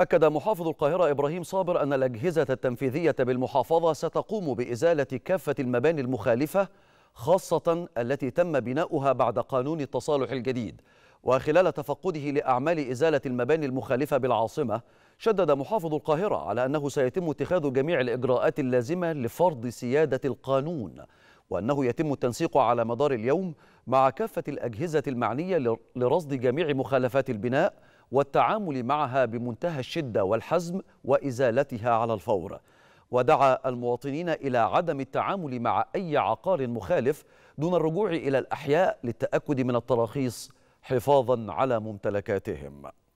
أكد محافظ القاهرة إبراهيم صابر أن الأجهزة التنفيذية بالمحافظة ستقوم بإزالة كافة المباني المخالفة خاصة التي تم بناؤها بعد قانون التصالح الجديد وخلال تفقده لأعمال إزالة المباني المخالفة بالعاصمة شدد محافظ القاهرة على أنه سيتم اتخاذ جميع الإجراءات اللازمة لفرض سيادة القانون وأنه يتم التنسيق على مدار اليوم مع كافة الأجهزة المعنية لرصد جميع مخالفات البناء والتعامل معها بمنتهى الشدة والحزم وإزالتها على الفور ودعا المواطنين إلى عدم التعامل مع أي عقار مخالف دون الرجوع إلى الأحياء للتأكد من التراخيص حفاظا على ممتلكاتهم